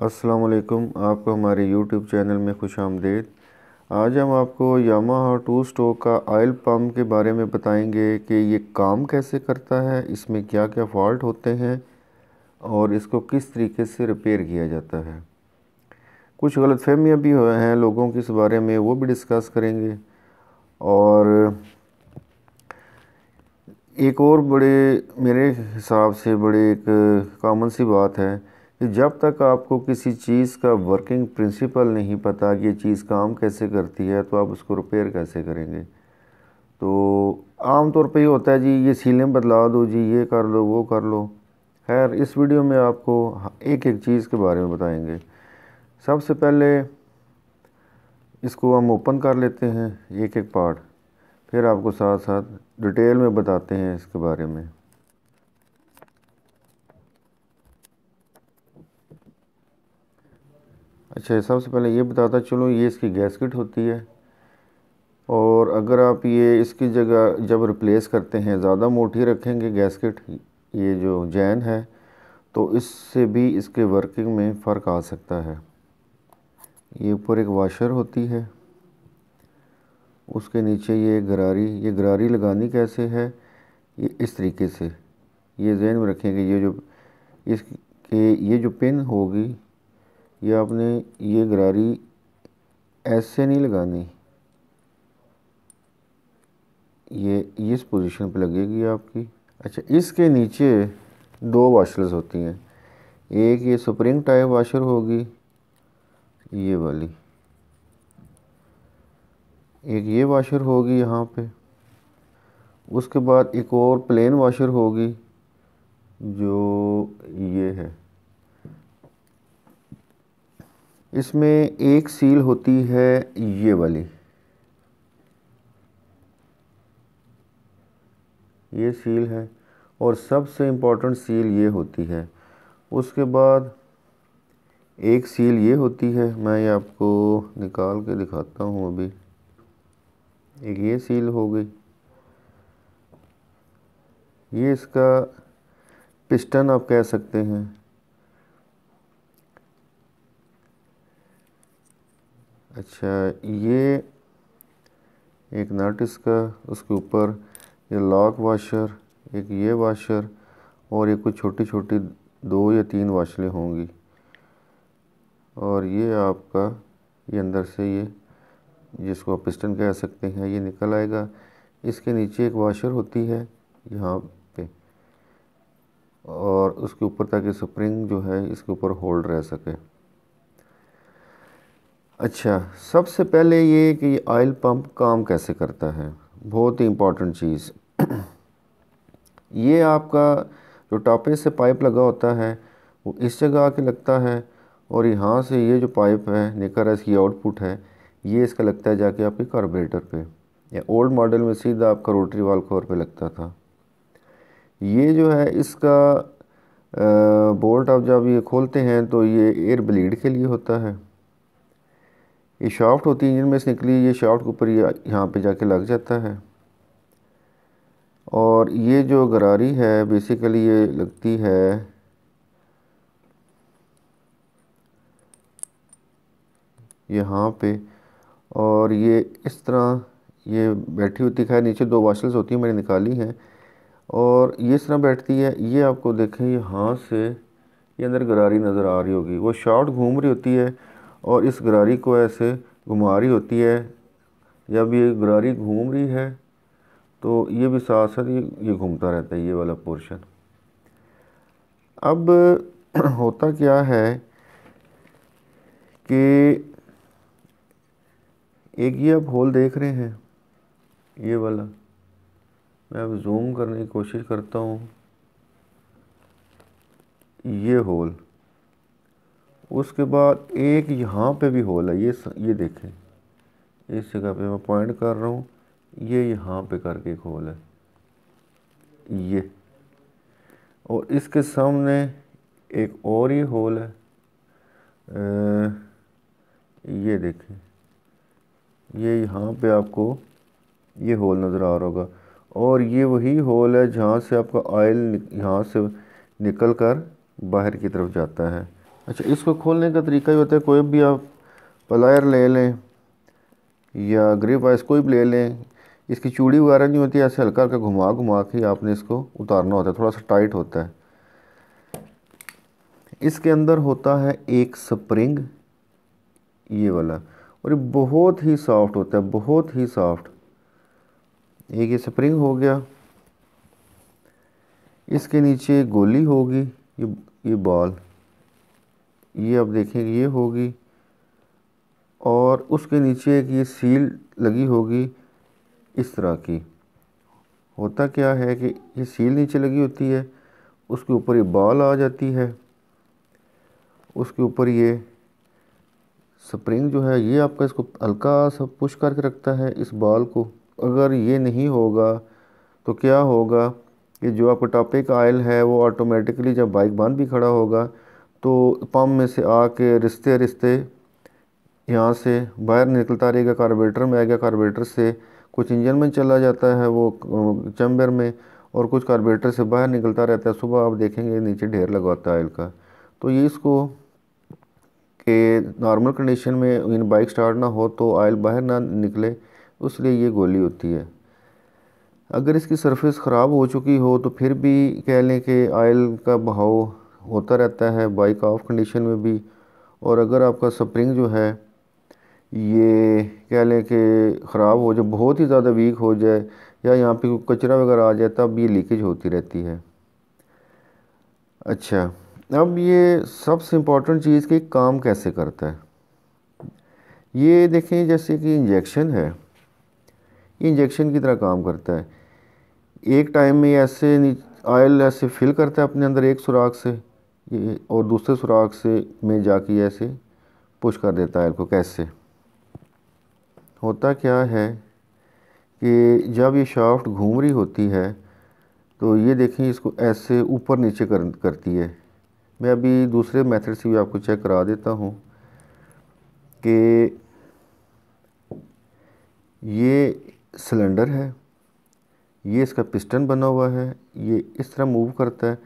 असलकम आपको हमारे यूट्यूब चैनल में खुश आमदेद आज हम आपको यामाहा टू स्टोक का आयल पम्प के बारे में बताएंगे कि ये काम कैसे करता है इसमें क्या क्या फॉल्ट होते हैं और इसको किस तरीके से रिपेयर किया जाता है कुछ गलत फहमियाँ भी हुए हैं लोगों के इस बारे में वो भी डिस्कस करेंगे और एक और बड़े मेरे हिसाब से बड़े एक कॉमन सी बात है जब तक आपको किसी चीज़ का वर्किंग प्रिंसिपल नहीं पता कि ये चीज़ काम कैसे करती है तो आप उसको रिपेयर कैसे करेंगे तो आम तौर पे ये होता है जी ये सीलें बदला दो जी ये कर लो वो कर लो खैर इस वीडियो में आपको एक एक चीज़ के बारे में बताएंगे सबसे पहले इसको हम ओपन कर लेते हैं एक एक पार्ट फिर आपको साथ साथ डिटेल में बताते हैं इसके बारे में अच्छा सबसे पहले ये बताता चलो ये इसकी गैसकेट होती है और अगर आप ये इसकी जगह जब रिप्लेस करते हैं ज़्यादा मोटी रखेंगे गैसकेट ये जो जैन है तो इससे भी इसके वर्किंग में फ़र्क आ सकता है ये ऊपर एक वाशर होती है उसके नीचे ये गरारी ये गरारी लगानी कैसे है ये इस तरीके से ये जहन में रखेंगे ये जो इसके ये जो पिन होगी ये आपने ये गरारी ऐसे नहीं लगानी ये इस पोजीशन पे लगेगी आपकी अच्छा इसके नीचे दो वाशर्स होती हैं एक ये स्प्रिंग टाइप वाशर होगी ये वाली एक ये वाशर होगी यहाँ पे उसके बाद एक और प्लेन वाशर होगी जो ये है इसमें एक सील होती है ये वाली ये सील है और सबसे इम्पोर्टेंट सील ये होती है उसके बाद एक सील ये होती है मैं ये आपको निकाल के दिखाता हूँ अभी एक ये सील हो गई ये इसका पिस्टन आप कह सकते हैं अच्छा ये एक नट इसका उसके ऊपर ये लॉक वाशर एक ये वाशर और ये कुछ छोटी छोटी दो या तीन वाशलें होंगी और ये आपका ये अंदर से ये जिसको आप पिस्टन कह सकते हैं ये निकल आएगा इसके नीचे एक वाशर होती है यहाँ पे और उसके ऊपर ताकि स्प्रिंग जो है इसके ऊपर होल्ड रह सके अच्छा सबसे पहले ये कि ये ऑयल पंप काम कैसे करता है बहुत ही इम्पॉर्टेंट चीज़ ये आपका जो टापे से पाइप लगा होता है वो इस जगह आके लगता है और यहाँ से ये जो पाइप है निकर है इसकी आउटपुट है ये इसका लगता है जाके आपके कार्बोरेटर पे या ओल्ड मॉडल में सीधा आपका रोटरी वाल कवर पे लगता था ये जो है इसका बोल्ट आप जब ये खोलते हैं तो ये एयर ब्लीड के लिए होता है ये शाफ्ट होती है इंजन में से निकली ये शाफ्ट के ऊपर ये यहाँ पे जाके लग जाता है और ये जो गरारी है बेसिकली ये लगती है यहाँ पे और ये इस तरह ये बैठी होती है नीचे दो वाशल्स होती हैं मैंने निकाली हैं और ये इस तरह बैठती है ये आपको देखें ये हाथ से ये अंदर गरारी नज़र आ रही होगी वो शॉर्ट घूम रही होती है और इस गरारी को ऐसे घुमा रही होती है जब ये गरारी घूम रही है तो ये भी साथ साथ ये घूमता रहता है ये वाला पोर्शन अब होता क्या है कि एक ये आप होल देख रहे हैं ये वाला मैं अब जूम करने की कोशिश करता हूँ ये होल उसके बाद एक यहाँ पे भी होल है ये ये देखें इस जगह पे मैं पॉइंट कर रहा हूँ ये यहाँ पे करके एक होल है ये और इसके सामने एक और ही होल है आ, ये देखें ये यहाँ पे आपको ये होल नज़र आ रहा होगा और ये वही होल है जहाँ से आपका आयल यहाँ से निकल कर बाहर की तरफ जाता है अच्छा इसको खोलने का तरीका ये होता है कोई भी आप पलायर ले लें या ग्रिप वाइस कोई भी ले लें इसकी चूड़ी वगैरह नहीं होती ऐसे हल्का हल्का घुमा घुमा के आपने इसको उतारना होता है थोड़ा सा टाइट होता है इसके अंदर होता है एक स्प्रिंग ये वाला और ये बहुत ही सॉफ्ट होता है बहुत ही सॉफ्ट एक ये स्प्रिंग हो गया इसके नीचे गोली होगी ये ये बॉल ये आप देखेंगे ये होगी और उसके नीचे एक ये सील लगी होगी इस तरह की होता क्या है कि ये सील नीचे लगी होती है उसके ऊपर ये बाल आ जाती है उसके ऊपर ये स्प्रिंग जो है ये आपका इसको हल्का सा पुश करके रखता है इस बाल को अगर ये नहीं होगा तो क्या होगा कि जो आपका टॉपिक आयल है वो ऑटोमेटिकली जब बाइक बांध भी खड़ा होगा तो पम में से आके रिश्ते रिश्ते यहाँ से बाहर निकलता रहेगा कार्बोरेटर में आएगा कार्बोरेटर से कुछ इंजन में चला जाता है वो चैम्बर में और कुछ कार्बोरेटर से बाहर निकलता रहता है सुबह आप देखेंगे नीचे ढेर लगाता है ऑयल का तो ये इसको के नॉर्मल कंडीशन में इन बाइक स्टार्ट ना हो तो आयल बाहर ना निकले उसलिए ये गोली होती है अगर इसकी सरफेस ख़राब हो चुकी हो तो फिर भी कह लें कि आयल का बहाव होता रहता है बाइक ऑफ कंडीशन में भी और अगर आपका स्प्रिंग जो है ये कह लें कि ख़राब हो जाए बहुत ही ज़्यादा वीक हो जाए या यहाँ पे कचरा वगैरह आ जाए तब ये लीकेज होती रहती है अच्छा अब ये सबसे इम्पॉर्टेंट चीज़ कि काम कैसे करता है ये देखें जैसे कि इंजेक्शन है इंजेक्शन की तरह काम करता है एक टाइम में ऐसे ऑयल ऐसे फिल करता है अपने अंदर एक सुराख से और दूसरे सुराख से में जाके ऐसे पुश कर देता है इनको कैसे होता क्या है कि जब ये शाफ्ट घूम रही होती है तो ये देखें इसको ऐसे ऊपर नीचे कर करती है मैं अभी दूसरे मेथड से भी आपको चेक करा देता हूँ कि ये सिलेंडर है ये इसका पिस्टन बना हुआ है ये इस तरह मूव करता है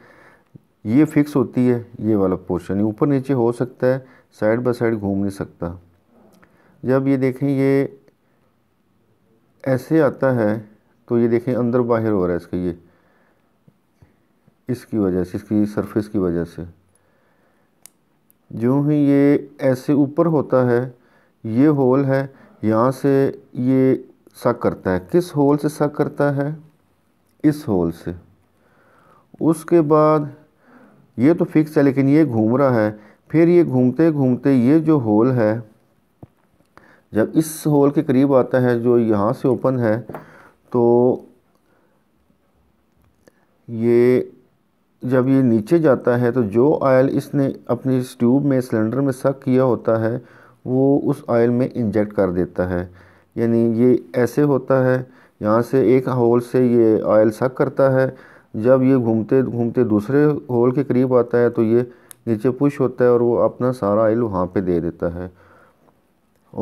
ये फिक्स होती है ये वाला पोर्शन ऊपर नीचे हो सकता है साइड बाय साइड घूम नहीं सकता जब ये देखें ये ऐसे आता है तो ये देखें अंदर बाहर हो रहा है इसका ये इसकी वजह से इसकी सरफेस की वजह से जो ही ये ऐसे ऊपर होता है ये होल है यहाँ से ये सक करता है किस होल से सक करता है इस होल से उसके बाद ये तो फिक्स है लेकिन ये घूम रहा है फिर ये घूमते घूमते ये जो होल है जब इस होल के करीब आता है जो यहाँ से ओपन है तो ये जब ये नीचे जाता है तो जो आयल इसने अपनी इस ट्यूब में सिलेंडर में सक किया होता है वो उस आयल में इंजेक्ट कर देता है यानी ये ऐसे होता है यहाँ से एक होल से ये आयल सक करता है जब ये घूमते घूमते दूसरे होल के करीब आता है तो ये नीचे पुश होता है और वो अपना सारा आयल वहाँ पे दे देता है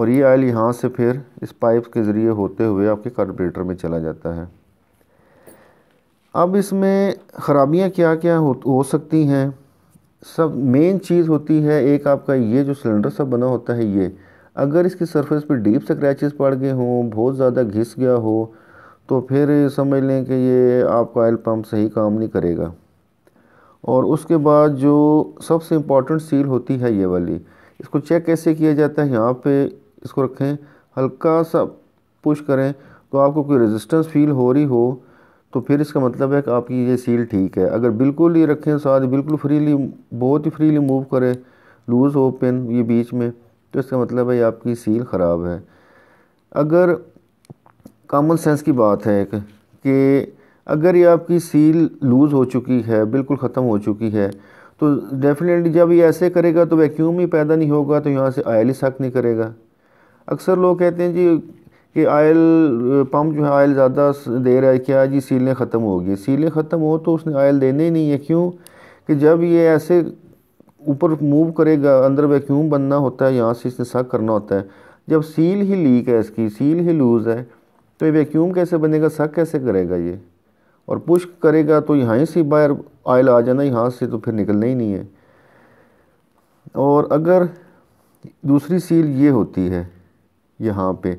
और ये आयल यहाँ से फिर इस पाइप के ज़रिए होते हुए आपके कार्बोरेटर में चला जाता है अब इसमें ख़राबियाँ क्या क्या हो, हो सकती हैं सब मेन चीज़ होती है एक आपका ये जो सिलेंडर सब बना होता है ये अगर इसकी सरफेस पे डीप स्क्रैचेस पड़ गए हों बहुत ज़्यादा घिस गया हो तो फिर समझ लें कि ये आपका ऑयल पम्प सही काम नहीं करेगा और उसके बाद जो सबसे इम्पॉर्टेंट सील होती है ये वाली इसको चेक कैसे किया जाता है यहाँ पे इसको रखें हल्का सा पुश करें तो आपको कोई रेजिस्टेंस फील हो रही हो तो फिर इसका मतलब है कि आपकी ये सील ठीक है अगर बिल्कुल ये रखें साथ बिल्कुल फ्रीली बहुत ही फ्रीली मूव करें लूज़ हो पेन ये बीच में तो इसका मतलब है आपकी सील ख़राब है अगर कॉमन सेंस की बात है एक कि अगर ये आपकी सील लूज़ हो चुकी है बिल्कुल ख़त्म हो चुकी है तो डेफिनेटली जब ये ऐसे करेगा तो वैक्यूम ही पैदा नहीं होगा तो यहाँ से आयल ही सक नहीं करेगा अक्सर लोग कहते हैं जी कि आयल पम्प जो है आयल ज़्यादा दे रहा है क्या जी सीलें ख़त्म होगी सीलें ख़त्म हो तो उसने आयल देने ही नहीं है क्यों कि जब ये ऐसे ऊपर मूव करेगा अंदर वैक्यूम बनना होता है यहाँ से इसने सख करना होता है जब सील ही लीक है इसकी सील ही लूज़ है तो ये वैक्यूम कैसे बनेगा सक कैसे करेगा ये और पुश करेगा तो यहाँ से बाहर आयल आ जाना यहाँ से तो फिर निकलना ही नहीं है और अगर दूसरी सील ये होती है यहाँ पे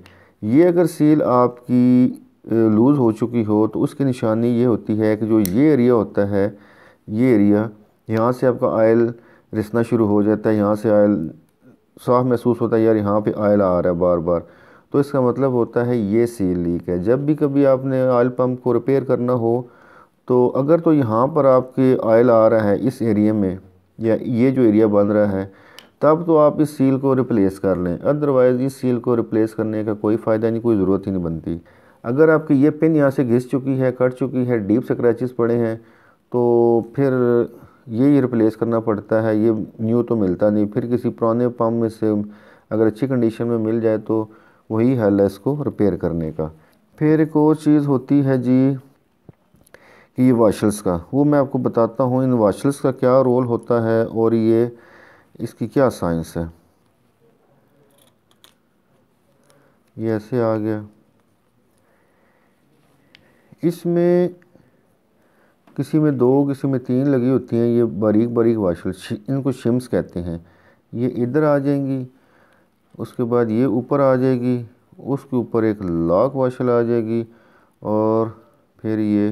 ये अगर सील आपकी लूज़ हो चुकी हो तो उसकी निशानी ये होती है कि जो ये एरिया होता है ये एरिया यहाँ से आपका आयल रिसना शुरू हो जाता है यहाँ से आयल साफ महसूस होता है यार यहाँ पे आयल आ रहा है बार बार तो इसका मतलब होता है ये सील लीक है जब भी कभी आपने ऑयल पम्प को रिपेयर करना हो तो अगर तो यहाँ पर आपके ऑयल आ रहा है इस एरिए में या ये जो एरिया बन रहा है तब तो आप इस सील को रिप्लेस कर लें अदरवाइज़ इस सील को रिप्लेस करने का कोई फ़ायदा नहीं कोई ज़रूरत ही नहीं बनती अगर आपकी ये पिन यहाँ से घिस चुकी है कट चुकी है डीप स्क्रैचेस पड़े हैं तो फिर ही रिप्लेस करना पड़ता है ये न्यू तो मिलता नहीं फिर किसी पुराने पम्प में से अगर अच्छी कंडीशन में मिल जाए तो वही हल है इसको रिपेयर करने का फिर एक और चीज़ होती है जी कि ये वाशल्स का वो मैं आपको बताता हूँ इन वाशल्स का क्या रोल होता है और ये इसकी क्या साइंस है ये ऐसे आ गया इसमें किसी में दो किसी में तीन लगी होती हैं ये बारीक बारीक वाशल्स इनको शिम्स कहते हैं ये इधर आ जाएंगी उसके बाद ये ऊपर आ जाएगी उसके ऊपर एक लॉक वाशल आ जाएगी और फिर ये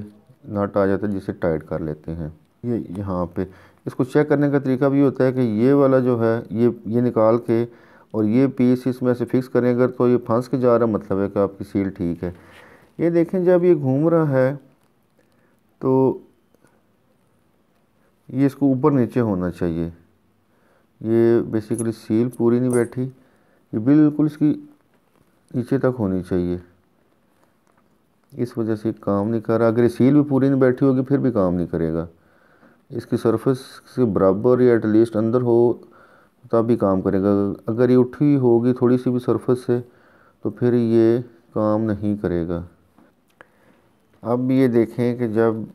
नट आ जाता है जिसे टाइट कर लेते हैं ये यहाँ पे इसको चेक करने का तरीका भी होता है कि ये वाला जो है ये ये निकाल के और ये पीस इसमें से फिक्स करें अगर तो ये फंस के जा रहा मतलब है कि आपकी सील ठीक है ये देखें जब ये घूम रहा है तो ये इसको ऊपर नीचे होना चाहिए ये बेसिकली सील पूरी नहीं बैठी ये बिल्कुल इसकी नीचे तक होनी चाहिए इस वजह से काम नहीं कर रहा अगर सील भी पूरी नहीं बैठी होगी फिर भी काम नहीं करेगा इसकी सरफेस से बराबर या एटलीस्ट अंदर हो तब भी काम करेगा अगर ये उठी होगी थोड़ी सी भी सरफेस से तो फिर ये काम नहीं करेगा अब ये देखें कि जब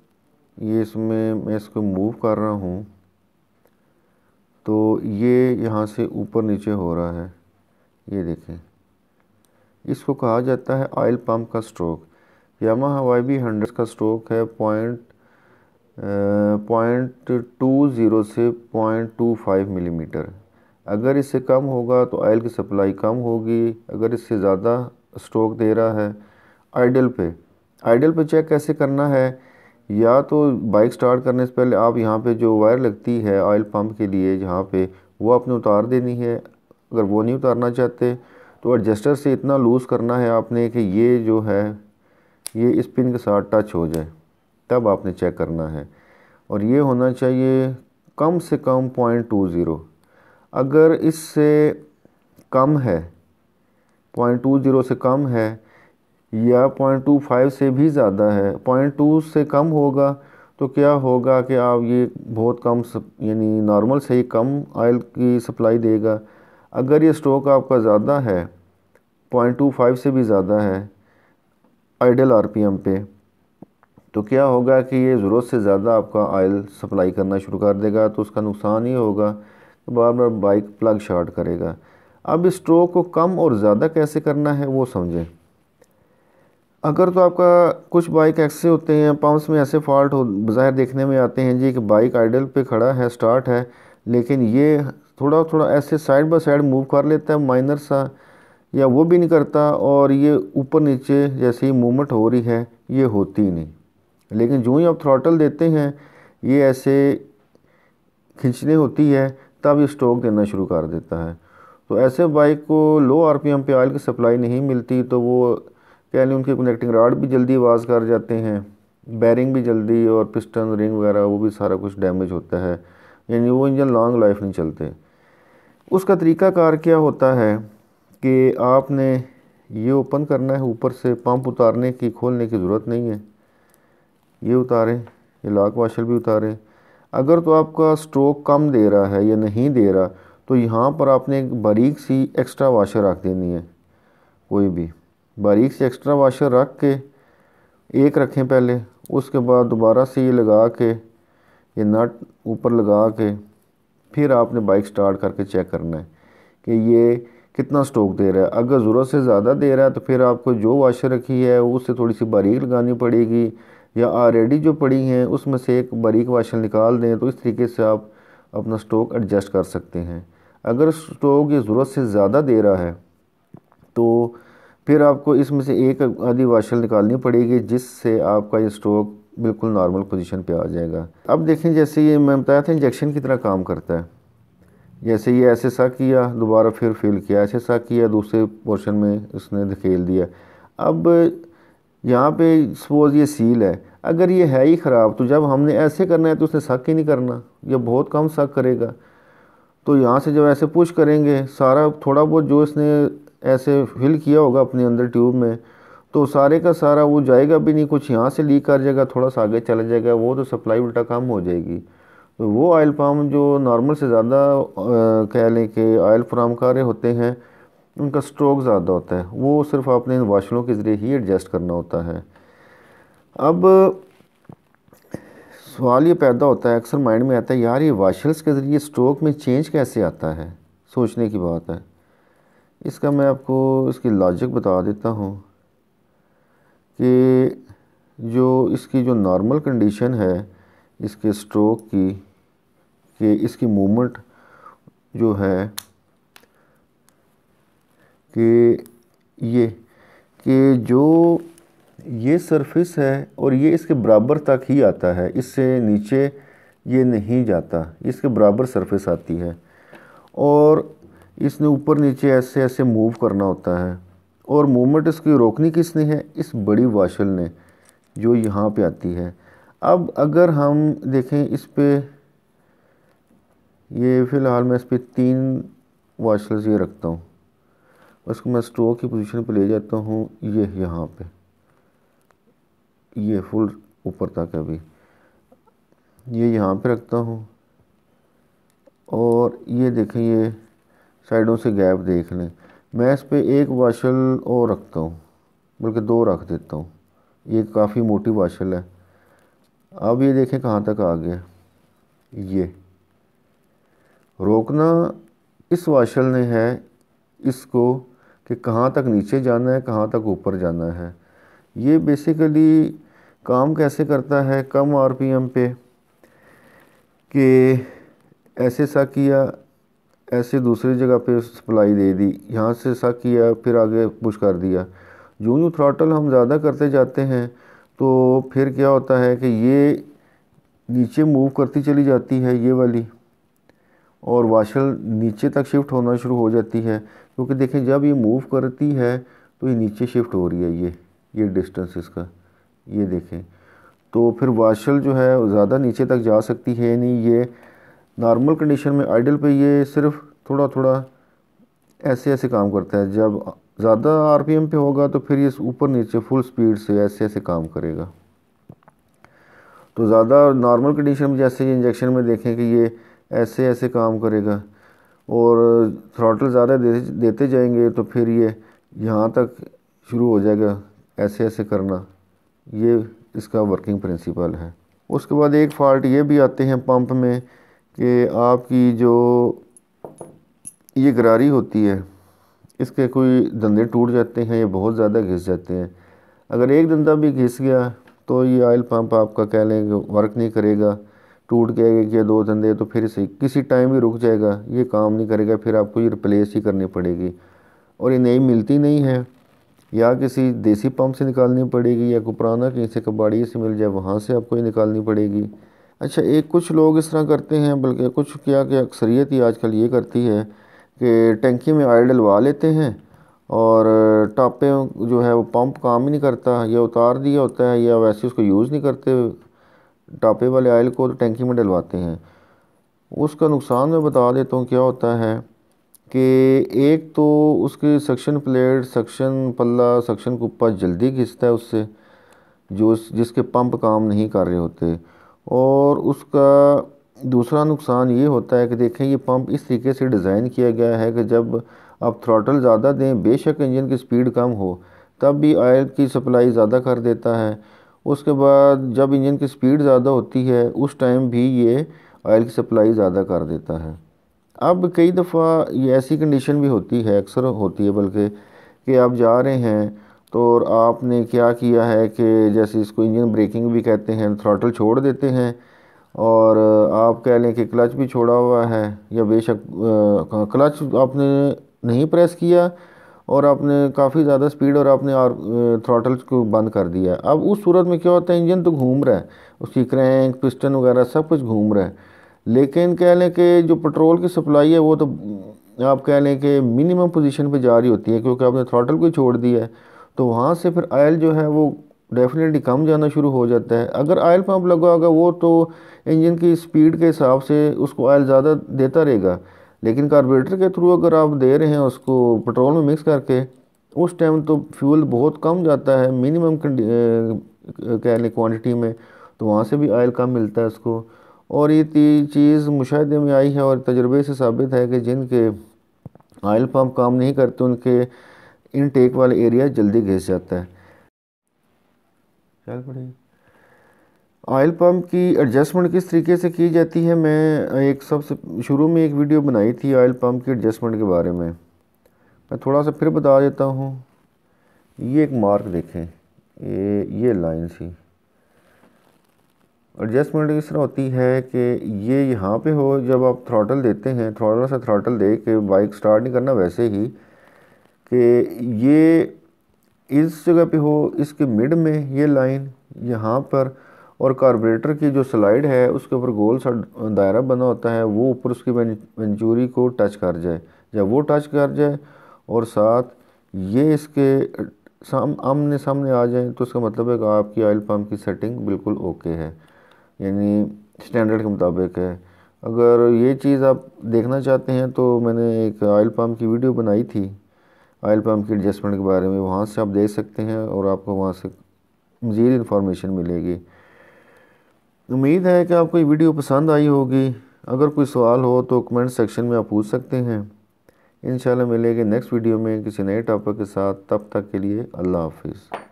ये इसमें मैं इसको मूव कर रहा हूँ तो ये यहाँ से ऊपर नीचे हो रहा है ये देखें इसको कहा जाता है ऑयल पम्प का स्ट्रोक यामा हवाई भी हंड्रेड का स्ट्रोक है पॉइंट पॉइंट टू ज़ीरो से पॉइंट टू फाइव मिलीमीटर अगर इससे कम होगा तो ऑयल की सप्लाई कम होगी अगर इससे ज़्यादा स्ट्रोक दे रहा है आइडल पे आइडल पे चेक कैसे करना है या तो बाइक स्टार्ट करने से पहले आप यहाँ पे जो वायर लगती है ऑयल पंप के लिए जहाँ पे वो आपने उतार देनी है अगर वो नहीं उतारना चाहते तो एडजस्टर से इतना लूज़ करना है आपने कि ये जो है ये इस पिन के साथ टच हो जाए तब आपने चेक करना है और ये होना चाहिए कम से कम पॉइंट टू ज़ीरो अगर इससे कम है पॉइंट टू ज़ीरो से कम है या पॉइंट टू फाइव से भी ज़्यादा है पॉइंट टू से कम होगा तो क्या होगा कि आप ये बहुत कम यानी नॉर्मल से ही कम आयल की सप्लाई देगा अगर ये स्ट्रोक आपका ज़्यादा है पॉइंट टू फाइव से भी ज़्यादा है आइडल आरपीएम पे तो क्या होगा कि ये ज़रूरत से ज़्यादा आपका आयल सप्लाई करना शुरू कर देगा तो उसका नुकसान ही होगा तो बार बार बाइक प्लग शार्ट करेगा अब इस स्ट्रोक को कम और ज़्यादा कैसे करना है वो समझें अगर तो आपका कुछ बाइक ऐसे होते हैं पम्प्स में ऐसे फॉल्ट हो बाहर देखने में आते हैं जी कि बाइक आइडल पे खड़ा है स्टार्ट है लेकिन ये थोड़ा थोड़ा ऐसे साइड बाय साइड मूव कर लेता है माइनर सा या वो भी नहीं करता और ये ऊपर नीचे जैसे ही मूवमेंट हो रही है ये होती ही नहीं लेकिन जो ही आप थ्रॉटल देते हैं ये ऐसे खींचने होती है तब ये स्ट्रोक देना शुरू कर देता है तो ऐसे बाइक को लो आरपीएम पे ऑयल की सप्लाई नहीं मिलती तो वो कह लें उनकी कनेक्टिंग राड भी जल्दी आवाज़ कर जाते हैं बैरिंग भी जल्दी और पिस्टन रिंग वगैरह वो भी सारा कुछ डैमेज होता है यानी वो इंजन लॉन्ग लाइफ नहीं चलते उसका कार क्या होता है कि आपने ये ओपन करना है ऊपर से पंप उतारने की खोलने की ज़रूरत नहीं है ये उतारें ये लाक वाशर भी उतारें अगर तो आपका स्ट्रोक कम दे रहा है या नहीं दे रहा तो यहाँ पर आपने एक बारीक सी एक्स्ट्रा वाशर रख देनी है कोई भी बारीक सी एक्स्ट्रा वाशर रख के एक रखें पहले उसके बाद दोबारा से ये लगा के ये नट ऊपर लगा के फिर आपने बाइक स्टार्ट करके चेक करना है कि ये कितना स्टोक दे रहा है अगर ज़रूरत से ज़्यादा दे रहा है तो फिर आपको जो वाशर रखी है उससे थोड़ी सी बारीक लगानी पड़ेगी या ऑलरेडी जो पड़ी हैं उसमें से एक बारीक वाशर निकाल दें तो इस तरीके से आप अपना स्टोक एडजस्ट कर सकते हैं अगर स्टोक ये ज़रूरत से ज़्यादा दे रहा है तो फिर आपको इसमें से एक आधी वाशल निकालनी पड़ेगी जिससे आपका ये स्टोक बिल्कुल नॉर्मल पोजीशन पे आ जाएगा अब देखें जैसे ये मैं बताया था इंजेक्शन की तरह काम करता है जैसे ये ऐसे सा किया दोबारा फिर फिल किया ऐसे सा किया दूसरे पोर्शन में उसने धकेल दिया अब यहाँ पे सपोज़ ये सील है अगर ये है ही ख़राब तो जब हमने ऐसे करना है तो उसने शक ही नहीं करना यह बहुत कम शक करेगा तो यहाँ से जब ऐसे पुश करेंगे सारा थोड़ा बहुत जो इसने ऐसे फिल किया होगा अपने अंदर ट्यूब में तो सारे का सारा वो जाएगा भी नहीं कुछ यहाँ से लीक कर जाएगा थोड़ा सा आगे चला जाएगा वो तो सप्लाई उल्टा कम हो जाएगी तो वो ऑयल पाम जो नॉर्मल से ज़्यादा कह लें कि ऑयल फ्राम कर रहे होते हैं उनका स्ट्रोक ज़्यादा होता है वो सिर्फ आपने इन वाशलों के ज़रिए ही एडजस्ट करना होता है अब सवाल ये पैदा होता है अक्सर माइंड में आता है यार ये वाशल्स के ज़रिए स्ट्रोक में चेंज कैसे आता है सोचने की बात है इसका मैं आपको इसकी लॉजिक बता देता हूँ कि जो इसकी जो नॉर्मल कंडीशन है इसके स्ट्रोक की कि इसकी मूवमेंट जो है कि ये कि जो ये सरफेस है और ये इसके बराबर तक ही आता है इससे नीचे ये नहीं जाता इसके बराबर सरफेस आती है और इसने ऊपर नीचे ऐसे ऐसे मूव करना होता है और मूवमेंट इसकी रोकनी किसने है इस बड़ी वाशल ने जो यहाँ पे आती है अब अगर हम देखें इस पर ये फ़िलहाल मैं इस पर तीन वाशल्स ये रखता हूँ उसको मैं स्ट्रोक की पोजीशन पे ले जाता हूँ ये यहाँ पे ये फुल ऊपर तक अभी ये यहाँ पे रखता हूँ और ये देखें ये साइडों से गैप देख लें मैं इस पर एक वाशल और रखता हूँ बल्कि दो रख देता हूँ ये काफ़ी मोटी वाशल है अब ये देखें कहाँ तक आ गया ये रोकना इस वाशल ने है इसको कि कहाँ तक नीचे जाना है कहाँ तक ऊपर जाना है ये बेसिकली काम कैसे करता है कम आरपीएम पे कि ऐसे सा किया ऐसे दूसरी जगह पे सप्लाई दे दी यहाँ से सा किया फिर आगे पुश कर दिया जो जो थ्रॉटल हम ज़्यादा करते जाते हैं तो फिर क्या होता है कि ये नीचे मूव करती चली जाती है ये वाली और वाशल नीचे तक शिफ्ट होना शुरू हो जाती है क्योंकि देखें जब ये मूव करती है तो ये नीचे शिफ्ट हो रही है ये ये डिस्टेंस इसका ये देखें तो फिर वाशल जो है ज़्यादा नीचे तक जा सकती है यानी ये नॉर्मल कंडीशन में आइडल पे ये सिर्फ थोड़ा थोड़ा ऐसे ऐसे काम करता है जब ज़्यादा आरपीएम पे होगा तो फिर ये ऊपर नीचे फुल स्पीड से ऐसे ऐसे काम करेगा तो ज़्यादा नॉर्मल कंडीशन में जैसे ये इंजेक्शन में देखें कि ये ऐसे ऐसे काम करेगा और थ्रॉटल ज़्यादा दे, देते जाएंगे तो फिर ये यहाँ तक शुरू हो जाएगा ऐसे ऐसे करना ये इसका वर्किंग प्रिंसिपल है उसके बाद एक फॉल्ट ये भी आते हैं पंप में कि आपकी जो ये गरारी होती है इसके कोई दंदे टूट जाते हैं या बहुत ज़्यादा घिस जाते हैं अगर एक दंदा भी घिस गया तो ये ऑयल पंप आपका कह लें वर्क नहीं करेगा टूट के एक या दो दंदे तो फिर से किसी टाइम भी रुक जाएगा ये काम नहीं करेगा फिर आपको ये रिप्लेस ही करनी पड़ेगी और ये नई मिलती नहीं है या किसी देसी पंप से निकालनी पड़ेगी या कोई पुराना कहीं से कबाड़ी से मिल जाए वहाँ से आपको ये निकालनी पड़ेगी अच्छा एक कुछ लोग इस तरह करते हैं बल्कि कुछ क्या कि अक्सरियत ही आजकल ये करती है कि टंकी में ऑयल डलवा लेते हैं और टापे जो है वो पंप काम ही नहीं करता या उतार दिया होता है या वैसे उसको यूज़ नहीं करते टापे वाले ऑयल को तो टंकी में डलवाते हैं उसका नुकसान मैं बता देता हूँ क्या होता है कि एक तो उसकी सक्शन प्लेट सक्शन पल्ला सक्शन कुप्पा जल्दी घिसता है उससे जो जिसके पंप काम नहीं कर रहे होते और उसका दूसरा नुकसान ये होता है कि देखें ये पंप इस तरीके से डिज़ाइन किया गया है कि जब आप थ्रॉटल ज़्यादा दें बेशक इंजन की स्पीड कम हो तब भी आयल की सप्लाई ज़्यादा कर देता है उसके बाद जब इंजन की स्पीड ज़्यादा होती है उस टाइम भी ये आयल की सप्लाई ज़्यादा कर देता है अब कई दफ़ा ये ऐसी कंडीशन भी होती है अक्सर होती है बल्कि कि आप जा रहे हैं तो और आपने क्या किया है कि जैसे इसको इंजन ब्रेकिंग भी कहते हैं थ्रॉटल छोड़ देते हैं और आप कह लें कि क्लच भी छोड़ा हुआ है या बेशक क्लच आपने नहीं प्रेस किया और आपने काफ़ी ज़्यादा स्पीड और आपने और थ्रॉटल को बंद कर दिया अब उस सूरत में क्या होता है इंजन तो घूम रहा है उसकी क्रैंक पिस्टन वगैरह सब कुछ घूम रहा है लेकिन कह लें कि जो पेट्रोल की सप्लाई है वो तो आप कह लें कि मिनिमम पोजीशन पे जा रही होती है क्योंकि आपने थ्रॉटल को छोड़ दिया है तो वहाँ से फिर आयल जो है वो डेफिनेटली कम जाना शुरू हो जाता है अगर आयल पम्प लगा होगा वो तो इंजन की स्पीड के हिसाब से उसको आयल ज़्यादा देता रहेगा लेकिन कार्बोरेटर के थ्रू अगर आप दे रहे हैं उसको पेट्रोल में मिक्स करके उस टाइम तो फ्यूल बहुत कम जाता है मिनिमम कह लें क्वान्टिटी में तो वहाँ से भी आयल कम मिलता है उसको और ये ती चीज़ मुशाहे में आई है और तजर्बे से साबित है कि जिनके आयल पम्प काम नहीं करते उनके इनटेक वाला एरिया जल्दी घिस जाता है चल पड़ेगा ऑयल पम्प की एडजस्टमेंट किस तरीके से की जाती है मैं एक सबसे शुरू में एक वीडियो बनाई थी ऑयल पम्प की एडजस्टमेंट के बारे में मैं थोड़ा सा फिर बता देता हूँ ये एक मार्क देखें ये ये लाइन सी एडजस्टमेंट इस तरह होती है कि ये यहाँ पे हो जब आप थ्रॉटल देते हैं थोड़ा सा थ्रॉटल दे के बाइक स्टार्ट नहीं करना वैसे ही कि ये इस जगह पे हो इसके मिड में ये लाइन यहाँ पर और कार्बोरेटर की जो स्लाइड है उसके ऊपर गोल सा दायरा बना होता है वो ऊपर उसकी मंजूरी को टच कर जाए या वो टच कर जाए और साथ ये इसके साम आमने सामने आ जाए तो इसका मतलब है कि आपकी ऑयल पम्प की सेटिंग बिल्कुल ओके है यानी स्टैंडर्ड के मुताबिक है अगर ये चीज़ आप देखना चाहते हैं तो मैंने एक ऑयल पम्प की वीडियो बनाई थी ऑयल पम्प की एडजस्टमेंट के बारे में वहाँ से आप देख सकते हैं और आपको वहाँ से मज़ीद इन्फॉर्मेशन मिलेगी उम्मीद है कि आपको ये वीडियो पसंद आई होगी अगर कोई सवाल हो तो कमेंट सेक्शन में आप पूछ सकते हैं इन मिलेंगे नेक्स्ट वीडियो में किसी नए टॉपिक के साथ तब तक के लिए अल्लाह हाफिज़